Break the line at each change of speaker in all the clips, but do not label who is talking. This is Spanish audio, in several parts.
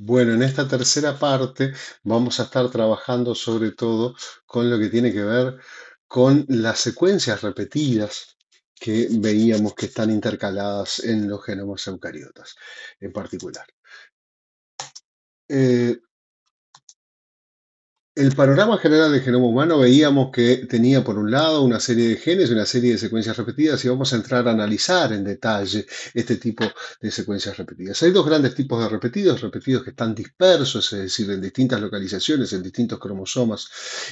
Bueno, en esta tercera parte vamos a estar trabajando sobre todo con lo que tiene que ver con las secuencias repetidas que veíamos que están intercaladas en los genomas eucariotas en particular. Eh, el panorama general del genoma humano veíamos que tenía por un lado una serie de genes, y una serie de secuencias repetidas y vamos a entrar a analizar en detalle este tipo de secuencias repetidas. Hay dos grandes tipos de repetidos, repetidos que están dispersos, es decir, en distintas localizaciones, en distintos cromosomas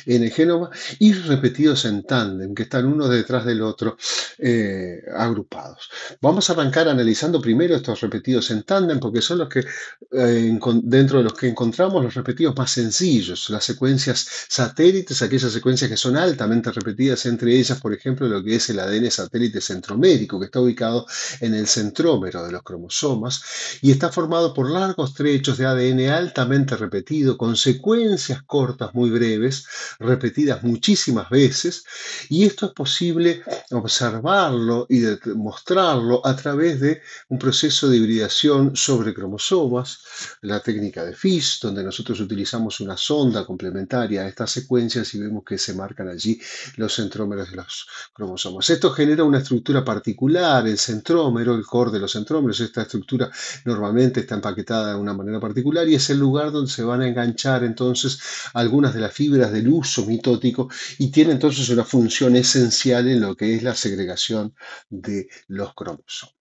en el genoma y repetidos en tándem, que están uno detrás del otro eh, agrupados. Vamos a arrancar analizando primero estos repetidos en tándem porque son los que eh, dentro de los que encontramos los repetidos más sencillos, las secuencias secuencias satélites, aquellas secuencias que son altamente repetidas, entre ellas, por ejemplo, lo que es el ADN satélite centromérico, que está ubicado en el centrómero de los cromosomas y está formado por largos trechos de ADN altamente repetido, con secuencias cortas muy breves, repetidas muchísimas veces, y esto es posible observarlo y mostrarlo a través de un proceso de hibridación sobre cromosomas, la técnica de FIS, donde nosotros utilizamos una sonda complementaria a estas secuencias y vemos que se marcan allí los centrómeros de los cromosomas. Esto genera una estructura particular, el centrómero, el core de los centrómeros. Esta estructura normalmente está empaquetada de una manera particular y es el lugar donde se van a enganchar entonces algunas de las fibras del uso mitótico y tiene entonces una función esencial en lo que es la segregación de los cromosomas.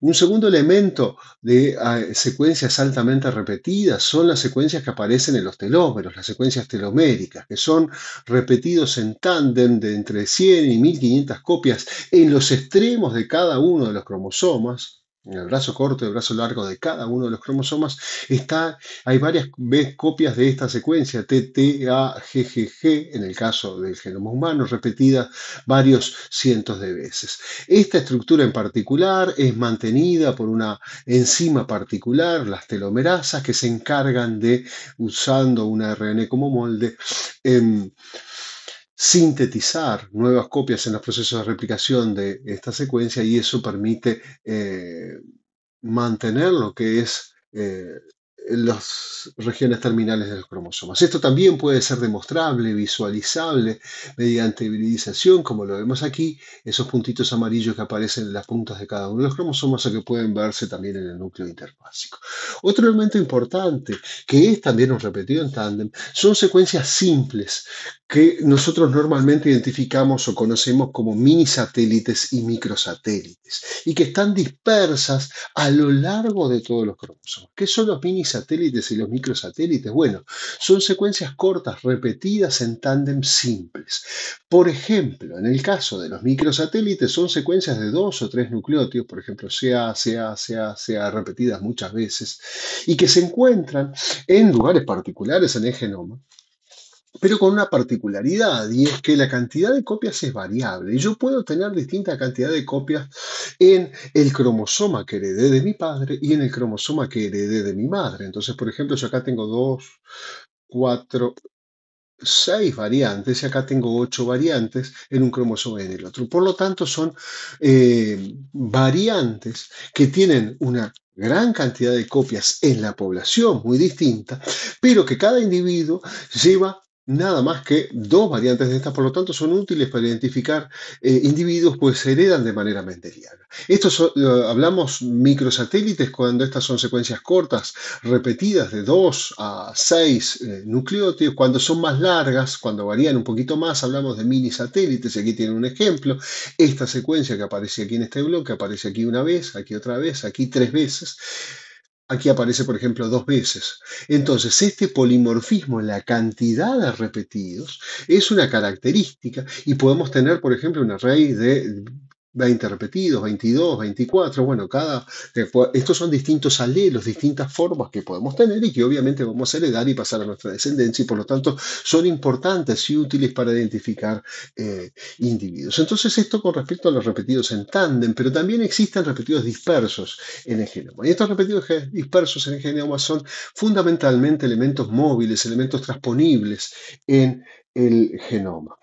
Un segundo elemento de ah, secuencias altamente repetidas son las secuencias que aparecen en los telómeros, las secuencias teloméricas, que son repetidos en tándem de entre 100 y 1500 copias en los extremos de cada uno de los cromosomas, en el brazo corto y el brazo largo de cada uno de los cromosomas, está, hay varias copias de esta secuencia, TTAGGG, en el caso del genoma humano, repetida varios cientos de veces. Esta estructura en particular es mantenida por una enzima particular, las telomerasas, que se encargan de, usando un ARN como molde, en em, sintetizar nuevas copias en los procesos de replicación de esta secuencia y eso permite eh, mantener lo que es eh, las regiones terminales de los cromosomas. Esto también puede ser demostrable, visualizable, mediante hibridización, como lo vemos aquí, esos puntitos amarillos que aparecen en las puntas de cada uno de los cromosomas o que pueden verse también en el núcleo interfásico. Otro elemento importante, que es también un repetido en tándem, son secuencias simples que nosotros normalmente identificamos o conocemos como mini satélites y microsatélites, y que están dispersas a lo largo de todos los cromosomas. ¿Qué son los mini satélites y los microsatélites. Bueno, son secuencias cortas repetidas en tándem simples. Por ejemplo, en el caso de los microsatélites son secuencias de dos o tres nucleótidos, por ejemplo, sea, CA, CA, sea repetidas muchas veces, y que se encuentran en lugares particulares en el genoma pero con una particularidad y es que la cantidad de copias es variable. Yo puedo tener distinta cantidad de copias en el cromosoma que heredé de mi padre y en el cromosoma que heredé de mi madre. Entonces, por ejemplo, yo acá tengo dos, cuatro, seis variantes y acá tengo ocho variantes en un cromosoma y en el otro. Por lo tanto, son eh, variantes que tienen una gran cantidad de copias en la población, muy distinta, pero que cada individuo lleva Nada más que dos variantes de estas, por lo tanto, son útiles para identificar eh, individuos pues se heredan de manera mendeliana. Estos son, hablamos microsatélites cuando estas son secuencias cortas, repetidas de 2 a 6 eh, nucleótidos. Cuando son más largas, cuando varían un poquito más, hablamos de minisatélites. satélites. Aquí tienen un ejemplo. Esta secuencia que aparece aquí en este bloque, aparece aquí una vez, aquí otra vez, aquí tres veces. Aquí aparece, por ejemplo, dos veces. Entonces, este polimorfismo en la cantidad de repetidos es una característica y podemos tener, por ejemplo, una array de 20 repetidos, 22, 24, bueno, cada... Eh, estos son distintos alelos, distintas formas que podemos tener y que obviamente vamos a heredar y pasar a nuestra descendencia y por lo tanto son importantes y útiles para identificar eh, individuos. Entonces esto con respecto a los repetidos en tándem, pero también existen repetidos dispersos en el genoma. Y estos repetidos dispersos en el genoma son fundamentalmente elementos móviles, elementos transponibles en el genoma.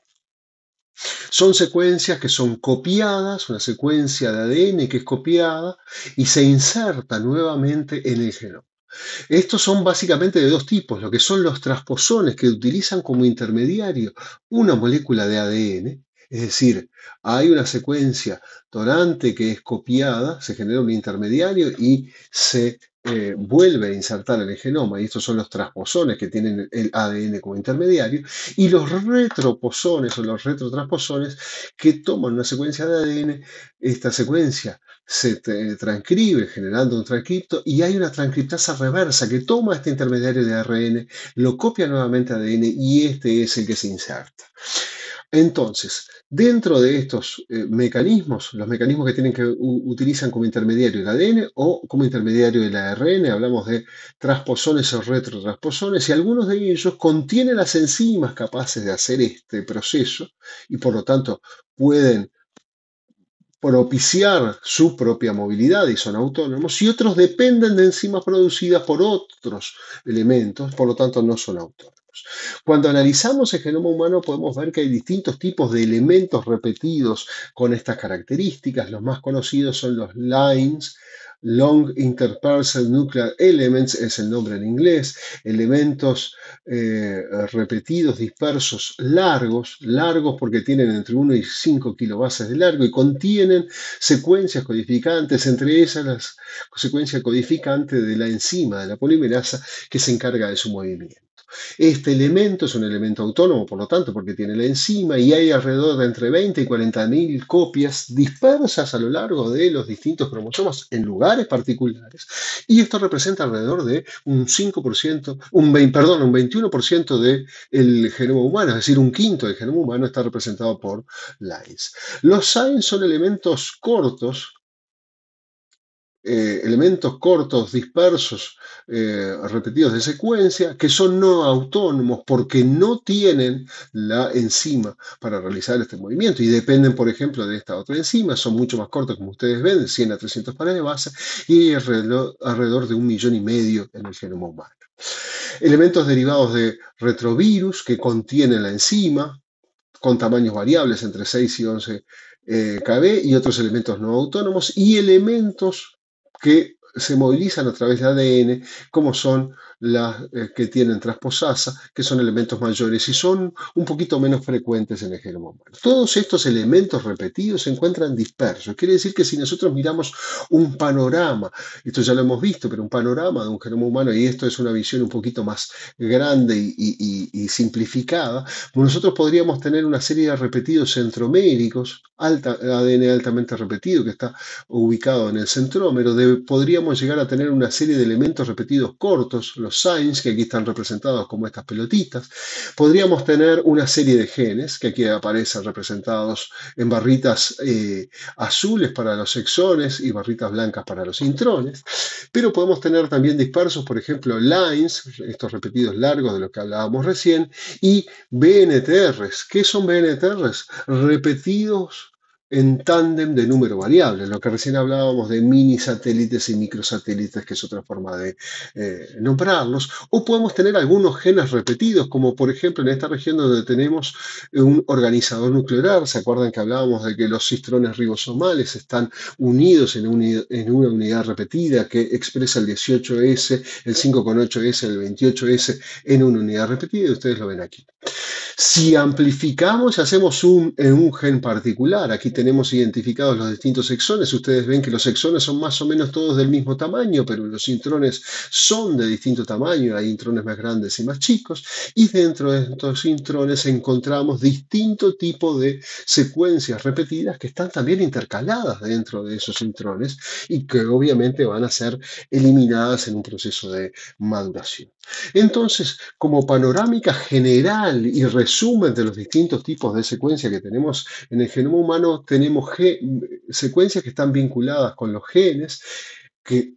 Son secuencias que son copiadas, una secuencia de ADN que es copiada y se inserta nuevamente en el genoma. Estos son básicamente de dos tipos, lo que son los transposones que utilizan como intermediario una molécula de ADN es decir, hay una secuencia dorante que es copiada, se genera un intermediario y se eh, vuelve a insertar en el genoma, y estos son los transposones que tienen el ADN como intermediario, y los retroposones o los retrotransposones que toman una secuencia de ADN, esta secuencia se eh, transcribe generando un transcripto y hay una transcriptasa reversa que toma este intermediario de ARN, lo copia nuevamente a ADN y este es el que se inserta. Entonces, dentro de estos eh, mecanismos, los mecanismos que tienen que utilizan como intermediario el ADN o como intermediario el ARN, hablamos de transposones o retrotransposones, y algunos de ellos contienen las enzimas capaces de hacer este proceso y por lo tanto pueden propiciar su propia movilidad y son autónomos, y otros dependen de enzimas producidas por otros elementos, por lo tanto no son autónomos. Cuando analizamos el genoma humano podemos ver que hay distintos tipos de elementos repetidos con estas características. Los más conocidos son los lines, Long Interparcel Nuclear Elements es el nombre en inglés, elementos eh, repetidos, dispersos, largos, largos porque tienen entre 1 y 5 kilobases de largo y contienen secuencias codificantes, entre ellas la secuencia codificante de la enzima, de la polimerasa, que se encarga de su movimiento. Este elemento es un elemento autónomo, por lo tanto, porque tiene la enzima y hay alrededor de entre 20 y 40 mil copias dispersas a lo largo de los distintos cromosomas en lugares particulares. Y esto representa alrededor de un 5%, un perdón, un 21% del genoma humano, es decir, un quinto del genoma humano está representado por lines. Los lines son elementos cortos eh, elementos cortos, dispersos, eh, repetidos de secuencia, que son no autónomos porque no tienen la enzima para realizar este movimiento y dependen, por ejemplo, de esta otra enzima. Son mucho más cortos, como ustedes ven, 100 a 300 pares de base y alrededor, de un millón y medio en el genoma humano. Elementos derivados de retrovirus que contienen la enzima, con tamaños variables entre 6 y 11 eh, KB y otros elementos no autónomos y elementos que se movilizan a través de ADN, como son las eh, que tienen transposasa, que son elementos mayores y son un poquito menos frecuentes en el genoma humano. Todos estos elementos repetidos se encuentran dispersos. Quiere decir que si nosotros miramos un panorama, esto ya lo hemos visto, pero un panorama de un genoma humano, y esto es una visión un poquito más grande y, simplificada, nosotros podríamos tener una serie de repetidos centroméricos, ADN altamente repetido que está ubicado en el centrómero, de, podríamos llegar a tener una serie de elementos repetidos cortos, los signs, que aquí están representados como estas pelotitas. Podríamos tener una serie de genes, que aquí aparecen representados en barritas eh, azules para los exones y barritas blancas para los intrones. Pero podemos tener también dispersos, por ejemplo, lines, estos repetidos largos de los que hablábamos recién, y BNTRs. ¿Qué son BNTRs? Repetidos en tándem de número variable, lo que recién hablábamos de mini satélites y microsatélites, que es otra forma de eh, nombrarlos, o podemos tener algunos genes repetidos, como por ejemplo en esta región donde tenemos un organizador nuclear, ¿se acuerdan que hablábamos de que los cistrones ribosomales están unidos en, en una unidad repetida que expresa el 18S, el 5,8S, el 28S en una unidad repetida? Y ustedes lo ven aquí. Si amplificamos y hacemos zoom en eh, un gen particular, aquí tenemos identificados los distintos exones, ustedes ven que los exones son más o menos todos del mismo tamaño, pero los intrones son de distinto tamaño, hay intrones más grandes y más chicos, y dentro de estos intrones encontramos distinto tipo de secuencias repetidas que están también intercaladas dentro de esos intrones y que obviamente van a ser eliminadas en un proceso de maduración. Entonces, como panorámica general y resumen de los distintos tipos de secuencias que tenemos en el genoma humano, tenemos secuencias que están vinculadas con los genes, que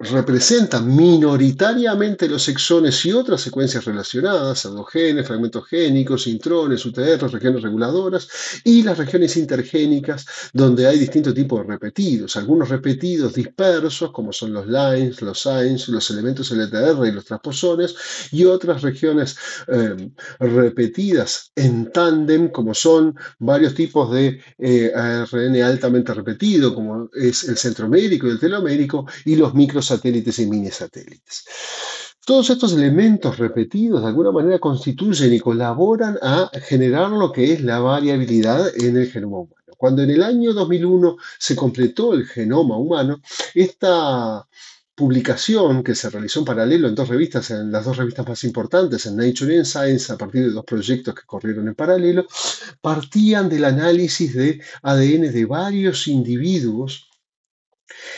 representan minoritariamente los exones y otras secuencias relacionadas, pseudogenes, fragmentos génicos, intrones, UTR, regiones reguladoras y las regiones intergénicas donde hay distintos tipos de repetidos, algunos repetidos dispersos como son los lines, los signs, los elementos LTR y los transposones y otras regiones eh, repetidas en tándem como son varios tipos de eh, ARN altamente repetido como es el centromérico y el telomérico y los micros satélites y mini satélites. Todos estos elementos repetidos de alguna manera constituyen y colaboran a generar lo que es la variabilidad en el genoma humano. Cuando en el año 2001 se completó el genoma humano, esta publicación que se realizó en paralelo en dos revistas, en las dos revistas más importantes, en Nature y en Science, a partir de dos proyectos que corrieron en paralelo, partían del análisis de ADN de varios individuos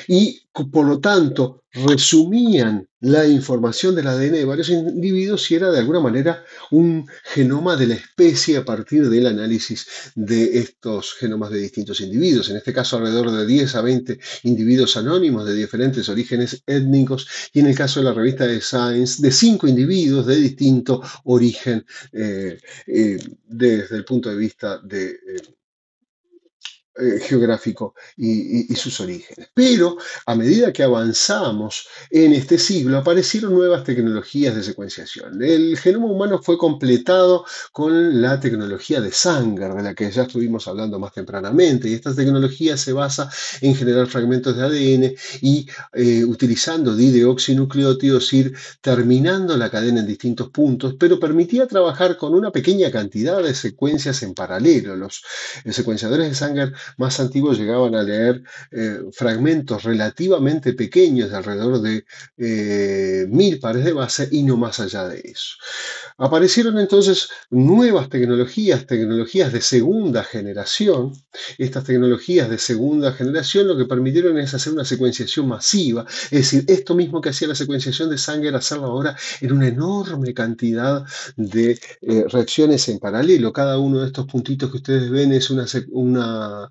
y por lo tanto, resumían la información del ADN de varios individuos y era de alguna manera un genoma de la especie a partir del análisis de estos genomas de distintos individuos. En este caso, alrededor de 10 a 20 individuos anónimos de diferentes orígenes étnicos y en el caso de la revista de Science, de 5 individuos de distinto origen eh, eh, desde el punto de vista de... Eh, eh, geográfico y, sus orígenes. Pero a medida que avanzamos en este siglo, aparecieron nuevas tecnologías de secuenciación. El genoma humano fue completado con la tecnología de Sanger, de la que ya estuvimos hablando más tempranamente, y esta tecnología se basa en generar fragmentos de ADN y eh, utilizando dideoxinucleótidos ir terminando la cadena en distintos puntos, pero permitía trabajar con una pequeña cantidad de secuencias en paralelo. Los eh, secuenciadores de Sanger más antiguos llegaban a leer eh, fragmentos relativamente pequeños, de alrededor de eh, mil pares de base y no más allá de eso. Aparecieron entonces nuevas tecnologías, tecnologías de segunda generación. Estas tecnologías de segunda generación lo que permitieron es hacer una secuenciación masiva, es decir, esto mismo que hacía la secuenciación de sangre, hacerlo ahora en una enorme cantidad de eh, reacciones en paralelo. Cada uno de estos puntitos que ustedes ven es una, una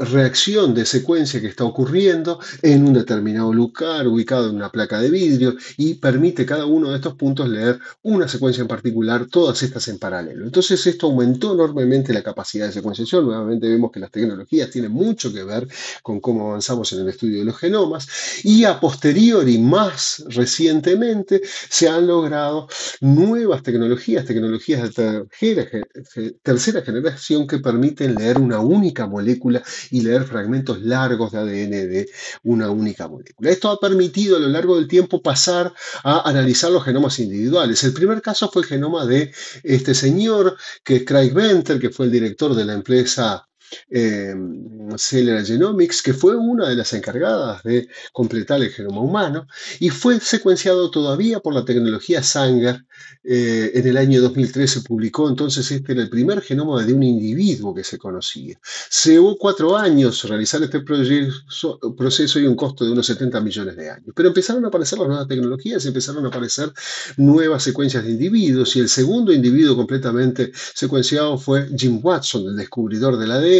reacción de secuencia que está ocurriendo en un determinado lugar ubicado en una placa de vidrio y permite cada uno de estos puntos leer una secuencia en particular, todas estas en paralelo. Entonces esto aumentó enormemente la capacidad de secuenciación. Nuevamente vemos que las tecnologías tienen mucho que ver con cómo avanzamos en el estudio de los genomas y a posteriori, más recientemente, se han logrado nuevas tecnologías, tecnologías de tercera, generación que permiten leer una única molécula y leer fragmentos largos de ADN de una única molécula. Esto ha permitido a lo largo del tiempo pasar a analizar los genomas individuales. El primer caso fue el genoma de este señor, que es Craig Venter, que fue el director de la empresa eh, Celera Genomics, que fue una de las encargadas de completar el genoma humano, y fue secuenciado todavía por la tecnología Sanger. Eh, en el año 2013 se publicó, entonces este era el primer genoma de un individuo que se conocía. Se hubo cuatro años realizar este proceso, y un costo de unos 70 millones de años, pero empezaron a aparecer las nuevas tecnologías, empezaron a aparecer nuevas secuencias de individuos, y el segundo individuo completamente secuenciado fue Jim Watson, el descubridor de la ADN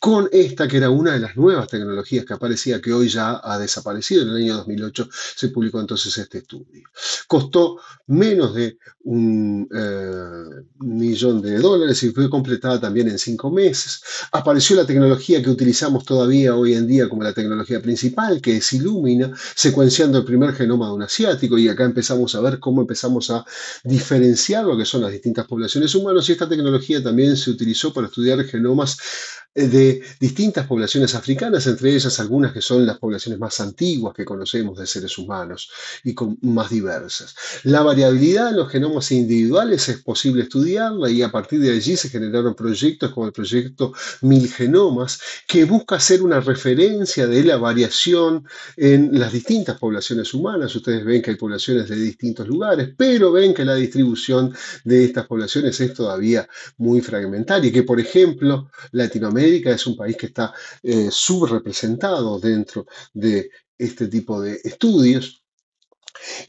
con esta que era una de las nuevas tecnologías que aparecía, que hoy ya ha desaparecido. En el año 2008 se publicó entonces este estudio. Costó menos de un eh, millón de dólares y fue completada también en cinco meses. Apareció la tecnología que utilizamos todavía hoy en día como la tecnología principal, que es Illumina, secuenciando el primer genoma de un asiático y acá empezamos a ver cómo empezamos a diferenciar lo que son las distintas poblaciones humanas y esta tecnología también se utilizó para estudiar genomas eh, de distintas poblaciones africanas, entre ellas algunas que son las poblaciones más antiguas que conocemos de seres humanos y con, más diversas. La variabilidad en los genomas individuales es posible estudiarla y a partir de allí se generaron proyectos como el proyecto Mil Genomas, que busca hacer una referencia de la variación en las distintas poblaciones humanas. Ustedes ven que hay poblaciones de distintos lugares, pero ven que la distribución de estas poblaciones es todavía muy fragmentaria y que, por ejemplo, Latinoamérica es un país que está eh, subrepresentado dentro de este tipo de estudios.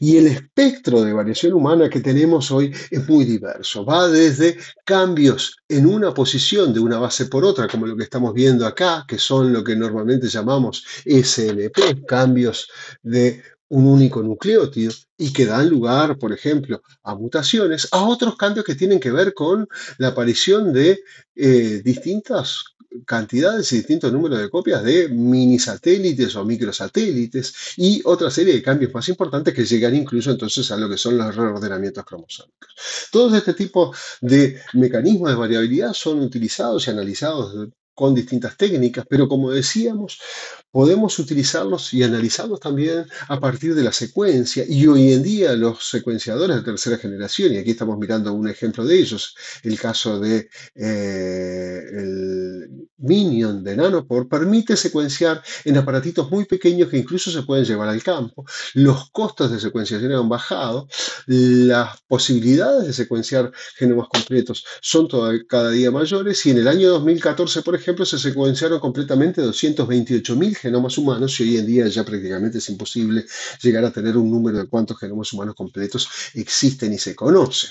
Y el espectro de variación humana que tenemos hoy es muy diverso. Va desde cambios en una posición de una base por otra, como lo que estamos viendo acá, que son lo que normalmente llamamos SNP, cambios de un único nucleótido y que dan lugar, por ejemplo, a mutaciones, a otros cambios que tienen que ver con la aparición de eh, distintas cantidades y distintos números de copias de minisatélites o microsatélites y otra serie de cambios más importantes que llegan incluso entonces a lo que son los reordenamientos cromosómicos. Todos este tipo de mecanismos de variabilidad son utilizados y analizados con distintas técnicas, pero como decíamos, podemos utilizarlos y analizarlos también a partir de la secuencia. Y hoy en día los secuenciadores de tercera generación, y aquí estamos mirando un ejemplo de ellos, el caso de eh, el Minion de Nanopore, permite secuenciar en aparatitos muy pequeños que incluso se pueden llevar al campo. Los costos de secuenciación han bajado, las posibilidades de secuenciar genomas completos son cada día mayores y en el año 2014, por ejemplo, se secuenciaron completamente 228.000 genomas humanos y hoy en día ya prácticamente es imposible llegar a tener un número de cuántos genomas humanos completos existen y se conocen.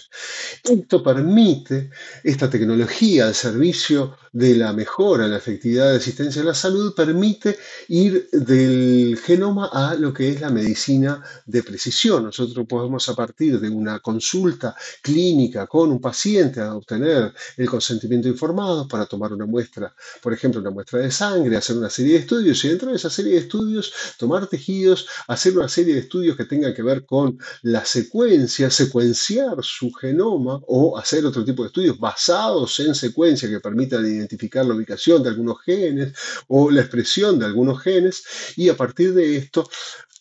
Esto permite esta tecnología al servicio de la mejora la efectividad de asistencia de la salud, permite ir del genoma a lo que es la medicina de precisión. Nosotros podemos a partir de una consulta clínica con un paciente obtener el consentimiento informado para tomar una muestra por ejemplo, una muestra de sangre, hacer una serie de estudios y dentro de esa serie de estudios tomar tejidos, hacer una serie de estudios que tengan que ver con la secuencia, secuenciar su genoma o hacer otro tipo de estudios basados en secuencia que permitan identificar la ubicación de algunos genes o la expresión de algunos genes y a partir de esto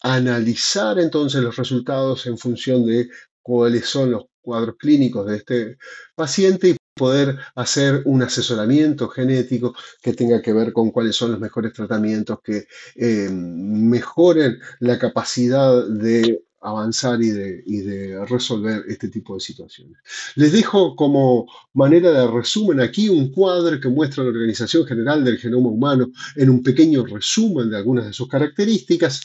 analizar entonces los resultados en función de cuáles son los cuadros clínicos de este paciente poder hacer un asesoramiento genético que tenga que ver con cuáles son los mejores tratamientos que eh, mejoren la capacidad de avanzar y de, y de, resolver este tipo de situaciones. Les dejo como manera de resumen aquí un cuadro que muestra la organización general del genoma humano en un pequeño resumen de algunas de sus características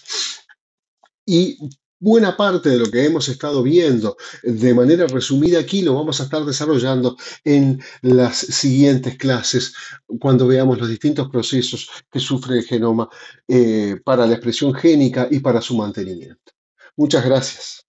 y buena parte de lo que hemos estado viendo de manera resumida aquí lo vamos a estar desarrollando en las siguientes clases cuando veamos los distintos procesos que sufre el genoma eh, para la expresión génica y para su mantenimiento. Muchas gracias.